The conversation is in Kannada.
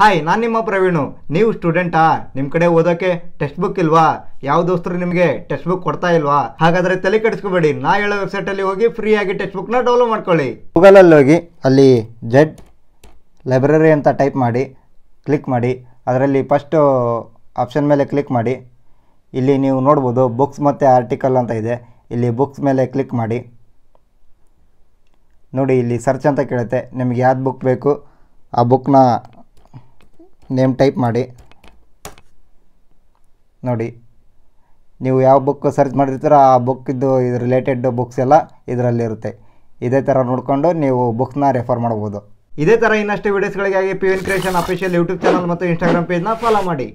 ಹಾಯ್ ನಾನು ನಿಮ್ಮ ಪ್ರವೀಣು ನೀವು ಸ್ಟೂಡೆಂಟಾ ನಿಮ್ಮ ಕಡೆ ಓದೋಕೆ ಟೆಕ್ಸ್ಟ್ ಬುಕ್ ಇಲ್ವಾ ಯಾವ ದೋಸ್ತರು ನಿಮಗೆ ಟೆಕ್ಸ್ಟ್ ಬುಕ್ ಕೊಡ್ತಾ ಇಲ್ವಾ ಹಾಗಾದರೆ ತಲೆ ಕೆಡಿಸ್ಕೋಬೇಡಿ ನಾ ಹೇಳೋ ವೆಬ್ಸೈಟಲ್ಲಿ ಹೋಗಿ ಫ್ರೀಯಾಗಿ ಟೆಕ್ಸ್ಟ್ ಬುಕ್ನ ಡೌನ್ಲೋಡ್ ಮಾಡ್ಕೊಳ್ಳಿ ಗೂಗಲಲ್ಲಿ ಹೋಗಿ ಅಲ್ಲಿ ಜೆಡ್ ಲೈಬ್ರರಿ ಅಂತ ಟೈಪ್ ಮಾಡಿ ಕ್ಲಿಕ್ ಮಾಡಿ ಅದರಲ್ಲಿ ಫಸ್ಟು ಆಪ್ಷನ್ ಮೇಲೆ ಕ್ಲಿಕ್ ಮಾಡಿ ಇಲ್ಲಿ ನೀವು ನೋಡ್ಬೋದು ಬುಕ್ಸ್ ಮತ್ತು ಆರ್ಟಿಕಲ್ ಅಂತ ಇದೆ ಇಲ್ಲಿ ಬುಕ್ಸ್ ಮೇಲೆ ಕ್ಲಿಕ್ ಮಾಡಿ ನೋಡಿ ಇಲ್ಲಿ ಸರ್ಚ್ ಅಂತ ಕೇಳುತ್ತೆ ನಿಮಗೆ ಯಾವ್ದು ಬುಕ್ ಬೇಕು ಆ ಬುಕ್ನ ನೇಮ್ ಟೈಪ್ ಮಾಡಿ ನೋಡಿ ನೀವು ಯಾವ ಬುಕ್ ಸರ್ಚ್ ಮಾಡಿರ್ತೀರೋ ಆ ಬುಕ್ಕಿದ್ದು ಇದು ರಿಲೇಟೆಡ್ ಬುಕ್ಸ್ ಎಲ್ಲ ಇದರಲ್ಲಿರುತ್ತೆ ಇದೇ ಥರ ನೋಡಿಕೊಂಡು ನೀವು ಬುಕ್ಸ್ನ ರೆಫರ್ ಮಾಡ್ಬೋದು ಇದೇ ಥರ ಇನ್ನಷ್ಟು ವೀಡಿಯೋಸ್ಗಳಿಗಾಗಿ P N creation official YouTube channel ಮತ್ತು ಇನ್ಸ್ಟಾಗ್ರಾಮ್ ಪೇಜ್ನ ಫಾಲೋ ಮಾಡಿ